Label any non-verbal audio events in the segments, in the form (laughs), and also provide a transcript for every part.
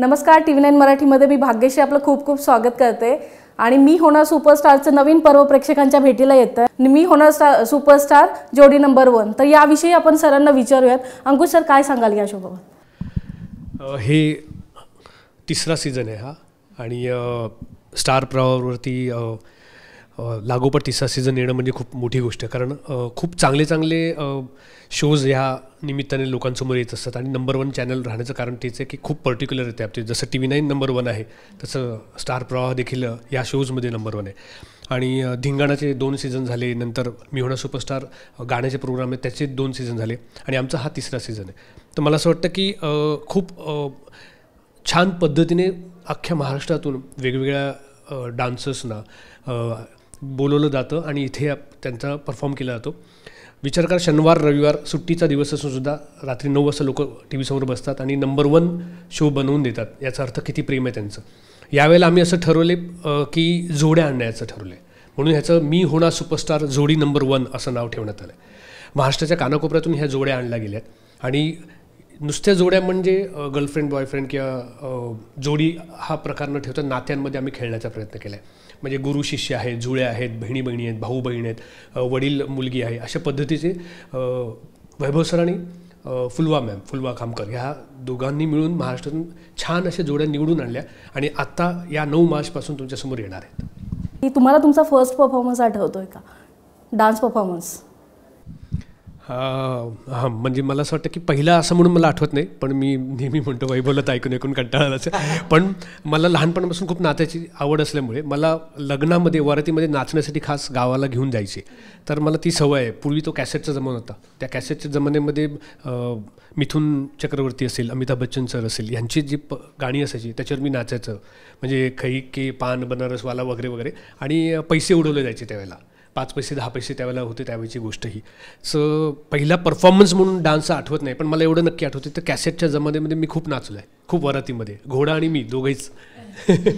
नमस्कार T V nine मराठीमध्ये मी भाग्यशी आपलं खूप खूप स्वागत करते आणि मी होणार सुपरस्टारचं नवीन पर्व प्रेक्षकांच्या भेटीला येतं मी होणार स्टार सुपरस्टार जोडी नंबर वन तर याविषयी आपण सरांना विचारूयात अंकुश सर काय सांगाल या शोबाबत हे तिसरा सीझन आहे हा आणि स्टार प्रवावरती लागोपाठ तिसरा सीझन येणं म्हणजे खूप मोठी गोष्ट आहे कारण खूप चांगले चांगले शोज ह्या निमित्ताने लोकांसमोर येत असतात आणि नंबर वन चॅनल राहण्याचं कारण तेच आहे की खूप पर्टिक्युलर आहे त्या जसं T V nine number one आहे तसं स्टार प्रवाह देखील या शोजमध्ये नंबर वन आहे आणि धिंगाणाचे दोन सीझन झाले नंतर मी होणार सुपरस्टार गाण्याचे प्रोग्राम आहेत त्याचे दोन सीझन झाले आणि आमचा हा तिसरा सीझन आहे तर मला असं वाटतं की खूप छान पद्धतीने अख्ख्या महाराष्ट्रातून वेगवेगळ्या डान्सर्सना बोलवलं जातं आणि इथे त्यांचा परफॉर्म केला जातो विचार करा शनिवार रविवार सुट्टीचा दिवस सुद्धा रात्री नऊ वाजता लोक टी व्हीसमोर बसतात आणि नंबर वन शो बनवून देतात याचा अर्थ किती प्रेम आहे त्यांचं यावेळेला आम्ही असं ठरवले की जोड्या आणण्याचं आहे म्हणून ह्याचं मी होणार सुपरस्टार जोडी नंबर वन असं नाव ठेवण्यात आलं महाराष्ट्राच्या कानाकोपऱ्यातून ह्या जोड्या आणल्या आहेत आणि नुसत्या जोड्या म्हणजे गर्लफ्रेंड बॉयफ्रेंड किंवा जोडी हा प्रकार न ठेवता नात्यांमध्ये आम्ही खेळण्याचा प्रयत्न केला आहे म्हणजे गुरु शिष्य आहेत जुळे आहेत बहिणी बहिणी आहेत भाऊ बहिणी आहेत वडील मुलगी आहे अशा पद्धतीचे वैभव सर आणि फुलवा मॅम फुलवा खामकर ह्या दोघांनी मिळून महाराष्ट्रातून छान अशा जोड्या निवडून आणल्या आणि आत्ता या नऊ मार्चपासून तुमच्यासमोर येणार आहेत तुम्हाला तुमचा फर्स्ट परफॉर्मन्स आठवतो आहे का डान्स परफॉर्मन्स हां म्हणजे मला असं वाटतं की पहिला असं म्हणून मला आठवत नाही पण मी नेहमी म्हणतो वैभवलत ऐकून ऐकून कंटाळालाच पण मला लहानपणापासून खूप नाचायची आवड असल्यामुळे मला लग्नामध्ये वरातीमध्ये नाचण्यासाठी खास गावाला घेऊन जायचे तर मला ती सवय आहे पूर्वी तो कॅसेटचा जमाना होता त्या कॅसेटच्या जमान्यामध्ये मिथुन चक्रवर्ती असेल अमिताभ बच्चन सर असेल यांची जी प गाणी असायची त्याच्यावर मी नाचायचं म्हणजे खई के पान बनारसवाला वगैरे वगैरे आणि पैसे उडवले जायचे त्यावेळेला पाच पैसे दहा पैसे त्यावेळेला होते त्यावेळेची गोष्ट ही सो पहिला परफॉर्मन्स म्हणून डान्स आठवत नाही पण मला एवढं नक्की आठवते तर कॅसेटच्या जमान्यामध्ये मी खूप नाचलो आहे खूप वरातीमध्ये घोडा आणि मी दोघेच (laughs)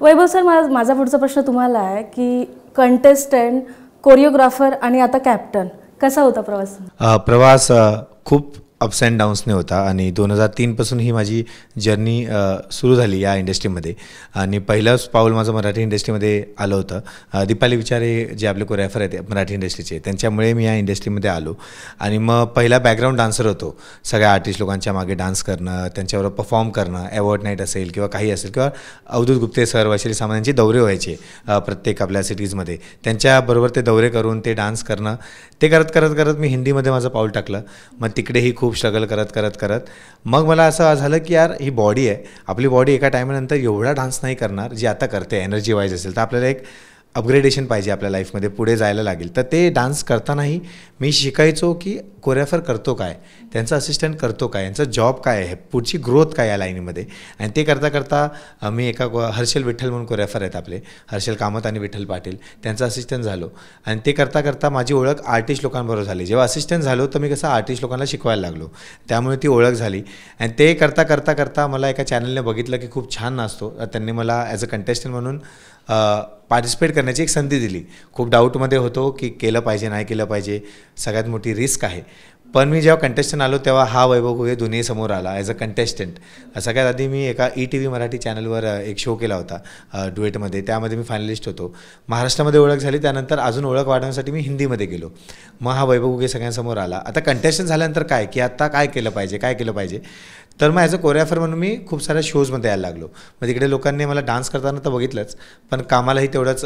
वैभव सर मला माझा पुढचा प्रश्न तुम्हाला आहे की कंटेस्टंट कोरिओग्राफर आणि आता कॅप्टन कसा होता प्रवास प्रवास खूप अप्स अँड डाऊन्सने होता आणि दोन हजार तीनपासून ही माझी जर्नी सुरू झाली या इंडस्ट्रीमध्ये आणि पहिलंच पाऊल माझं मराठी इंडस्ट्रीमध्ये आलं होतं दीपाली विचारे जे आपले रेफर आहेत मराठी इंडस्ट्रीचे त्यांच्यामुळे मी या इंडस्ट्रीमध्ये आलो आणि मग पहिला बॅकग्राऊंड डान्सर होतो सगळ्या आर्टिस्ट लोकांच्या मागे डान्स करणं त्यांच्यावर परफॉर्म करणं अवॉर्ड नाईट असेल किंवा काही असेल किंवा अवधूत गुप्ते सर वैशाली यांचे दौरे व्हायचे प्रत्येक आपल्या सिटीजमध्ये त्यांच्याबरोबर ते दौरे करून ते डान्स करणं ते करत करत करत मी हिंदीमध्ये माझं पाऊल टाकलं मग तिकडेही खूप खूप स्ट्रगल करत करत करत मग मला असं झालं की यार ही बॉडी आहे आपली बॉडी एका टायमानंतर एवढा डान्स नाही करणार जी आता करते एनर्जी वाईज असेल तर आपल्याला एक अपग्रेडेशन पाहिजे आपल्या लाईफमध्ये पुढे जायला लागेल तर ते डान्स करतानाही मी शिकायचो की कोरिओग्राफर करतो काय त्यांचा असिस्टंट करतो काय यांचा जॉब काय आहे पुढची ग्रोथ काय या लाईनीमध्ये आणि ते करता करता मी एका हर्षल विठ्ठल म्हणून कोरिओग्राफर आहेत आपले हर्षल कामत आणि विठ्ठल पाटील त्यांचा असिस्टंट झालो आणि ते करता करता माझी ओळख आर्टिस्ट लोकांबरोबर झाली जेव्हा असिस्टंट झालो तर मी कसं आर्टिस्ट लोकांना शिकवायला लागलो त्यामुळे ती ओळख झाली आणि ते करता करता करता मला एका चॅनलने बघितलं की खूप छान नाचतो त्यांनी मला ॲज अ कंटेस्टंट म्हणून पार्टिसिपेट करण्याची एक संधी दिली खूप डाऊटमध्ये होतो की केलं पाहिजे नाही केलं पाहिजे सगळ्यात मोठी रिस्क आहे पण मी जेव्हा कंटेस्टंट आलो तेव्हा हा वैभव गोगे दोन्ही समोर आला ॲज अ कंटेस्टंट सगळ्यात आधी मी एका ई टी व्ही मराठी चॅनलवर एक शो केला होता डुएटमध्ये त्यामध्ये मी फायनलिस्ट होतो महाराष्ट्रामध्ये ओळख झाली त्यानंतर अजून ओळख वाढवण्यासाठी मी हिंदीमध्ये गेलो मग हा वैभव गोगे सगळ्यांसमोर आला आता कंटेस्टंट झाल्यानंतर काय की आत्ता काय केलं पाहिजे काय केलं पाहिजे तर मग ॲज अ कोरिओग्राफर म्हणून मी खूप साऱ्या शोजमध्ये यायला लागलो मग तिकडे लोकांनी मला डान्स करताना तर बघितलंच पण कामालाही तेवढंच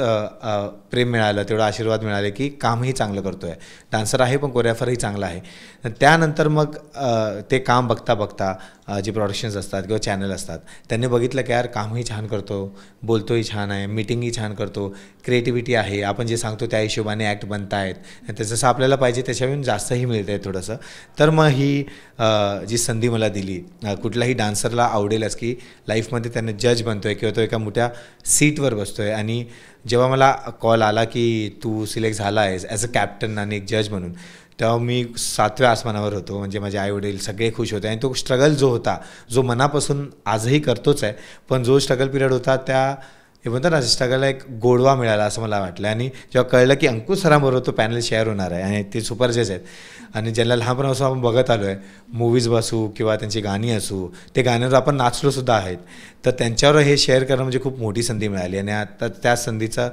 प्रेम मिळालं तेवढा आशीर्वाद मिळाले की कामही चांगलं करतो आहे डान्सर आहे पण कोरिओग्राफरही चांगला आहे त्यानंतर मग ते काम बघता बघता जे प्रॉडक्शन्स असतात किंवा चॅनल असतात त्यांनी बघितलं की यार कामही छान करतो बोलतोही छान आहे मीटिंगही छान करतो क्रिएटिव्हिटी आहे आपण जे सांगतो त्या हिशोबाने ॲक्ट बनतायत आणि जसं आपल्याला पाहिजे त्याच्यावरून जास्तही मिळत आहे थोडंसं तर मग ही जी संधी मला दिली कुठलाही डान्सरला आवडेलच की लाईफमध्ये त्यांना जज बनतो आहे किंवा तो एका मोठ्या सीटवर बसतो आहे आणि जेव्हा मला कॉल आला की तू सिलेक्ट झाला आहेस ॲज अ कॅप्टन आणि एक जज म्हणून तेव्हा मी सातव्या आसमानावर होतो म्हणजे माझे वडील सगळे खुश होते आणि तो स्ट्रगल जो होता जो मनापासून आजही करतोच आहे पण जो स्ट्रगल पिरियड होता त्या हे म्हणतो ना एक गोडवा मिळाला असं मला वाटलं आणि जेव्हा कळलं की अंकुश सरांबरोबर तो पॅनल शेअर होणार आहे आणि ते सुपर आहेत आणि ज्यांना लहानपणापासून आपण बघत आलो आहे मूवीज असू किंवा त्यांची गाणी असू ते गाण्यांवर आपण नाचलोसुद्धा आहेत तर त्यांच्यावर हे शेअर करणं म्हणजे खूप मोठी संधी मिळाली आणि आता त्या संधीचा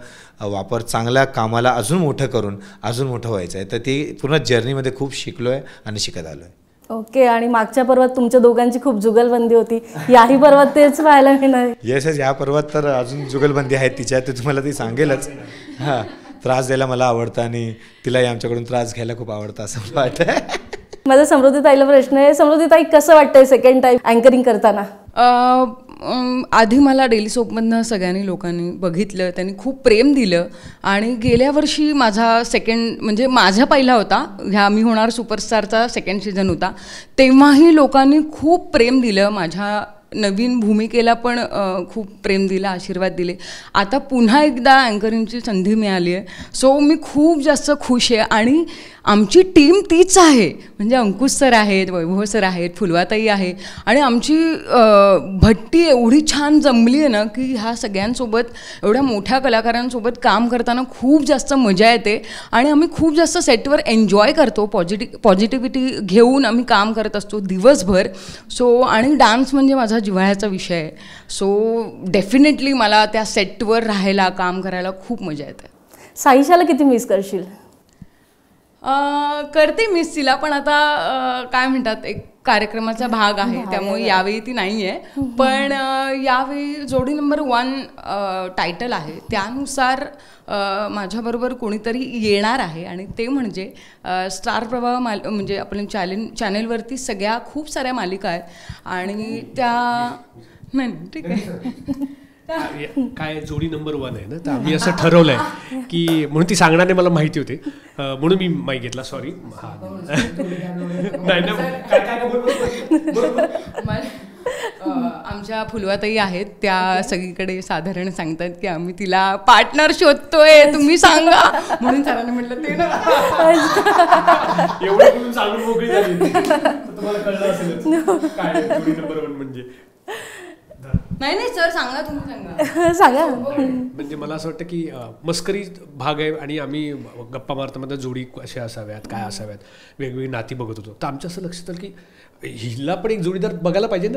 वापर चांगल्या कामाला अजून मोठं करून अजून मोठं व्हायचं आहे तर ती पूर्ण जर्नीमध्ये खूप शिकलो आहे आणि शिकत आलो आहे ओके आणि मागच्या पर्वात तुमच्या दोघांची खूप जुगलबंदी होती याही पर्वात तेच पाहायला मिळणार येस येस या पर्वात तर अजून जुगलबंदी आहे तिच्या ते तुम्हाला ती सांगेलच त्रास द्यायला मला आवडतं आणि तिलाही आमच्याकडून त्रास घ्यायला खूप आवडतं असं मला वाटतं माझा समृद्धी ताईला प्रश्न आहे समृद्धी ताई कसं वाटतंय सेकंड टाईम अँकरिंग करताना आधी मला डेली सोपमधनं सगळ्यांनी लोकांनी बघितलं त्यांनी खूप प्रेम दिलं आणि गेल्या वर्षी माझा सेकंड म्हणजे माझा पहिला होता ह्या मी होणार सुपरस्टारचा सेकंड सीझन होता तेव्हाही लोकांनी खूप प्रेम दिलं माझ्या नवीन भूमिकेला पण खूप प्रेम दिला आशीर्वाद दिले आता पुन्हा एकदा अँकरिंगची संधी मिळाली आहे सो मी खूप जास्त खुश आहे आणि आमची टीम तीच आहे म्हणजे अंकुश सर आहेत वैभव सर आहेत फुलवाताई आहे आणि आमची भट्टी एवढी छान जमली आहे ना की ह्या सगळ्यांसोबत एवढ्या मोठ्या कलाकारांसोबत काम करताना खूप जास्त मजा येते आणि आम्ही खूप जास्त सेटवर एन्जॉय करतो पॉझिटिव्ह पॉझिटिव्हिटी घेऊन आम्ही काम करत असतो दिवसभर सो आणि डान्स म्हणजे माझा माझा जिव्हाळ्याचा विषय सो डेफिनेटली मला त्या सेटवर राहायला काम करायला खूप मजा येते साईशाला किती मिस करशील करते मिस तिला पण आता काय म्हणतात एक कार्यक्रमाचा भाग आहे त्यामुळे यावेळी ती नाही आहे हो, हो. पण यावेळी जोडी नंबर वन टायटल आहे त्यानुसार माझ्याबरोबर कोणीतरी येणार आहे आणि ते म्हणजे स्टार प्रवाह माल म्हणजे आपण चॅलेन चॅनेलवरती सगळ्या खूप साऱ्या मालिका आहेत आणि त्या (laughs) नाही ठीक आहे (laughs) काय जोडी नंबर वन आहे ना तर आम्ही असं ठरवलंय की म्हणून ती सांगण्याने मला माहिती होती म्हणून मी माहीत घेतला सॉरी आमच्या फुलवाताई आहेत त्या सगळीकडे साधारण सांगतात की आम्ही तिला पार्टनर शोधतोय तुम्ही सांगा म्हणून सरांनी म्हटलं ते ना म्हणजे नाही सर सांगा तुम्ही सांगा (laughs) सांगा म्हणजे मला असं वाटतं की मस्करी भाग आहे आणि आम्ही गप्पा मारतामध्ये जोडी कशा असाव्यात काय असाव्यात वेगवेगळी नाती बघत होतो तर आमच्या असं लक्षात आलं की हिला पण एक जोडीदार बघायला पाहिजे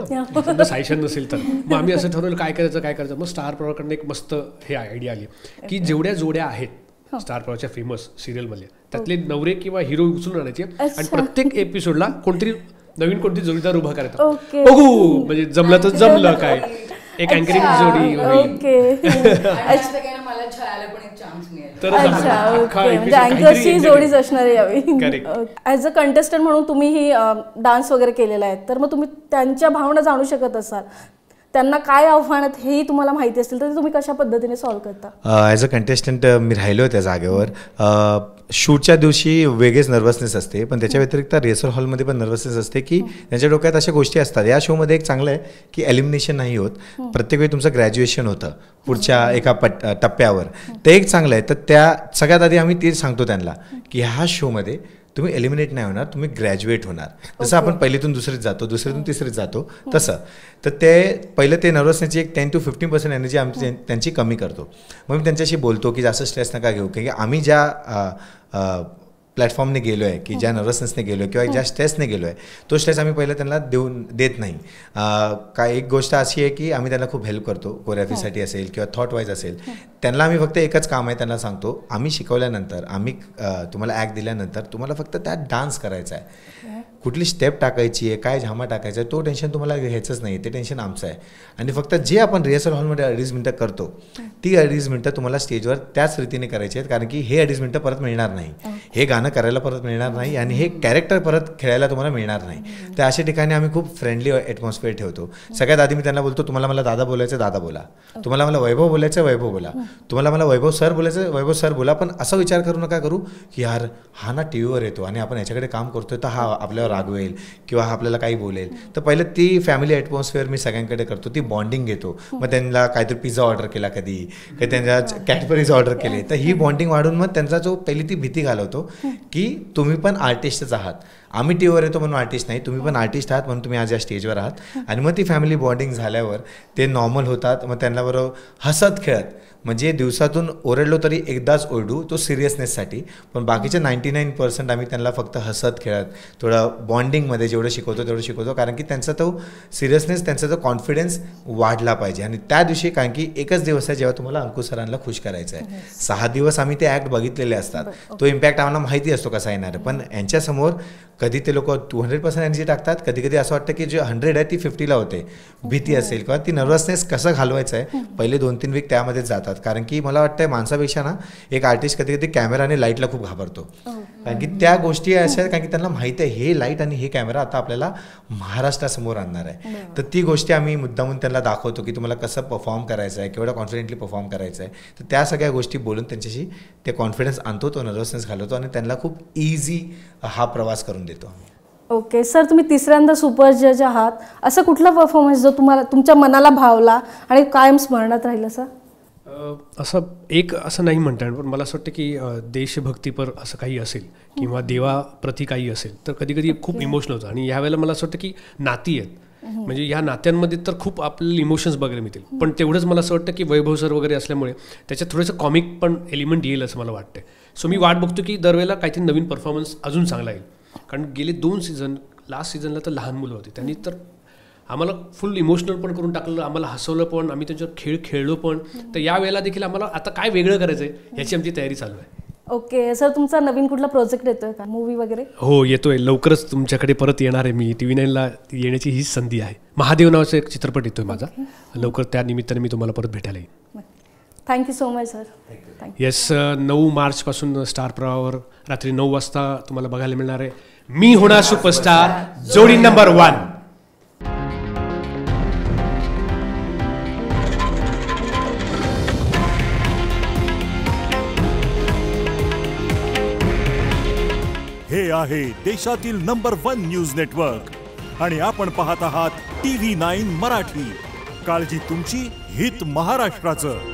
ना सायशन नसेल तर मग आम्ही असं ठरवलं काय करायचं काय करायचं मग स्टार प्रवाकडनं एक मस्त हे आयडिया आली की जेवढ्या जोड्या आहेत हो. स्टार प्रवाच्या फेमस सिरियलमध्ये त्यातले हो. नवरे किंवा हिरो उचलून आणायचे आणि प्रत्येक एपिसोडला कोणतरी नवीन कोणती जोडीदार उभा करायचा बघू म्हणजे जमलं तर जमलं काय एक अँकरिंग जोडी अँकरची म्हणजे जोडीच असणार यावी ऍज अ कंटेस्टंट म्हणून तुम्ही ही डान्स वगैरे केलेला आहे तर मग तुम्ही त्यांच्या भावना जाणू शकत असाल त्यांना काय आव्हान हेही तुम्हाला माहिती असेल तर तुम्ही कशा पद्धतीने सॉल्व्ह करता ॲज अ कंटेस्टंट मी राहिलो त्या जागेवर शूटच्या दिवशी वेगळेच नर्वसनेस असते पण त्याच्या हो. व्यतिरिक्त रिहर्सल हॉलमध्ये पण नर्वसनेस असते की हो. त्यांच्या डोक्यात अशा गोष्टी असतात या शोमध्ये एक चांगलं आहे की एलिमिनेशन नाही होत हो. प्रत्येक वेळी तुमचं ग्रॅज्युएशन होतं पुढच्या एका पट टप्प्यावर ते एक चांगलं आहे तर त्या सगळ्यात आधी आम्ही ते सांगतो त्यांना की ह्या शोमध्ये तुम्ही एलिमिनेट नाही होणार तुम्ही ग्रॅज्युएट होणार जसं आपण पहिलीतून दुसरीत जातो दुसरीतून हो. तिसरीत जातो हो. तसं तर ते पहिलं ते नर्वसनेसची एक ten to fifteen percent energy आमची हो. त्यांची कमी करतो मग मी त्यांच्याशी बोलतो की जास्त स्ट्रेस नका घेऊ की आम्ही ज्या प्लॅटफॉर्मने गेलो आहे की हो. ज्या नर्वसनेसने गेलो आहे किंवा हो. ज्या स्ट्रेसने गेलो आहे तो स्ट्रेस आम्ही पहिला त्यांना देऊन देत नाही काय एक गोष्ट अशी आहे की आम्ही त्यांना खूप हेल्प करतो कोरिओग्राफीसाठी हो. असेल किंवा थॉट वाईज असेल त्यांना आम्ही फक्त एकच काम आहे त्यांना सांगतो आम्ही शिकवल्यानंतर आम्ही तुम्हाला ॲक्ट दिल्यानंतर तुम्हाला फक्त त्यात डान्स करायचा आहे कुठली स्टेप टाकायची आहे काय झामा टाकायचा आहे तो टेन्शन तुम्हाला घ्यायचंच नाही ते टेन्शन आमचं आहे आणि फक्त जे आपण रिहर्सल हॉलमध्ये अडीच मिनटं करतो ती अडीच मिनटं तुम्हाला स्टेजवर त्याच रीतीने करायची आहेत कारण की हे अडीच मिनटं परत मिळणार नाही हे गाणं गाणं करायला परत मिळणार नाही आणि हे कॅरेक्टर परत खेळायला तुम्हाला मिळणार नाही तर अशा ठिकाणी आम्ही खूप फ्रेंडली ॲटमॉस्फिअर ठेवतो सगळ्यात आधी मी त्यांना बोलतो तुम्हाला मला दादा बोलायचं दादा बोला तुम्हाला मला वैभव बोलायचं वैभव बोला तुम्हाला मला वैभव सर बोलायचं वैभव सर बोला पण असा विचार करू नका करू की यार हा ना टी व्हीवर येतो आणि आपण याच्याकडे काम करतोय तर हा आपल्यावर रागवेल किंवा हा आपल्याला काही बोलेल तर पहिले ती फॅमिली ॲटमॉस्फिअर मी सगळ्यांकडे करतो ती बॉन्डिंग घेतो मग त्यांना काहीतरी पिझ्झा ऑर्डर केला कधी काही त्यांच्या कॅटबरीज ऑर्डर केले तर ही बॉन्डिंग वाढून मग त्यांचा जो पहिली ती भीती घालवतो की तुम्ही पण आर्टिस्टच आहात आम्ही टी व्हीवर येतो म्हणून आर्टिस्ट नाही तुम्ही पण आर्टिस्ट आहात म्हणून तुम्ही आज या स्टेजवर आहात (laughs) आणि मग ती फॅमिली बॉन्डिंग झाल्यावर ते नॉर्मल होतात मग त्यांना बरोबर हसत खेळत म्हणजे दिवसातून ओरडलो तरी एकदाच ओरडू तो सिरियसनेससाठी पण बाकीचे नाईंटी नाईन पर्सेंट आम्ही त्यांना फक्त हसत खेळत थोडं बॉन्डिंगमध्ये जेवढं शिकवतो तेवढं शिकवतो कारण की त्यांचा तो सिरियसनेस त्यांचा तो कॉन्फिडन्स वाढला पाहिजे आणि त्या दिवशी कारण की एकच दिवस आहे जेव्हा तुम्हाला अंकुश सरांना खुश करायचं आहे सहा दिवस आम्ही ते ॲक्ट बघितलेले असतात तो इम्पॅक्ट आम्हाला माहिती असतो कसा येणार पण यांच्यासमोर कधी ते लोक टू हंड्रेड पर्सेंट एनर्जी टाकतात कधी कधी असं वाटतं की जे हंड्रेड आहे ती फिफ्टीला होते भीती असेल किंवा ती नर्वसनेस कसं घालवायचं आहे पहिले दोन तीन वीक त्यामध्येच जातात कारण की मला वाटतं माणसापेक्षा ना एक आर्टिस्ट कधी कधी कॅमेरा आणि लाईटला खूप घाबरतो हो. कारण की त्या गोष्टी अशा आहेत कारण की त्यांना माहिती आहे हे लाईट आणि हे कॅमेरा आता आपल्याला महाराष्ट्रासमोर आणणार आहे तर ती गोष्टी आम्ही मुद्दामून त्यांना दाखवतो की तुम्हाला कसं परफॉर्म करायचं आहे केवढं कॉन्फिडेंटली परफॉर्म करायचं आहे तर त्या सगळ्या गोष्टी बोलून त्यांच्याशी ते कॉन्फिडन्स आणतो तो नर्वसनेस घालवतो आणि त्यांना खूप इझी हा प्रवास करून देतो देतो आम्ही ओके सर तुम्ही तिसऱ्यांदा सुपर जज आहात असा कुठला परफॉर्मन्स जो तुम्हाला तुमच्या मनाला भावला आणि कायम स्मरणात राहील असा असं एक असं नाही म्हणता येणार पण मला असं वाटतं की देशभक्तीपर असं काही असेल किंवा देवाप्रती काही असेल तर कधी कधी खूप इमोशनल होतं आणि ह्यावेळेला मला असं वाटतं की नाती आहेत म्हणजे ह्या नात्यांमध्ये तर खूप आपले इमोशन्स वगैरे मिळतील पण तेवढंच मला असं वाटतं की वैभव सर वगैरे असल्यामुळे त्याच्यात थोडंसं कॉमिक पण एलिमेंट येईल असं मला वाटतं सो मी वाट बघतो की दरवेळेला काहीतरी नवीन परफॉर्मन्स अजून चांगला येईल कारण गेले दोन सीझन लास्ट सीझनला तर लहान मुलं होती त्यांनी तर आम्हाला फुल इमोशनल पण करून टाकलं आम्हाला हसवलं पण आम्ही त्यांच्यावर खेळ खेळलो पण तर या वेळेला देखील आम्हाला आता काय वेगळं करायचं आहे याची आमची तयारी चालू आहे ओके सर तुमचा नवीन कुठला प्रोजेक्ट येतोय का मूवी वगैरे हो येतोय लवकरच तुमच्याकडे परत येणार आहे मी टी व्ही नाईनला येण्याची हीच संधी आहे महादेव नावाचा एक चित्रपट येतोय माझा लवकर त्या निमित्ताने मी तुम्हाला परत भेटायला येईल thank you so much sir yes नऊ मार्चपासून स्टार प्रवाहावर रात्री नऊ वाजता तुम्हाला बघायला मिळणार आहे मी होणार सुपरस्टार जोडी नंबर वन हे आहे देशातील नंबर वन न्यूज नेटवर्क आणि आपण पाहत आहात टी व्ही नाईन मराठी काळजी तुमची हित महाराष्ट्राचं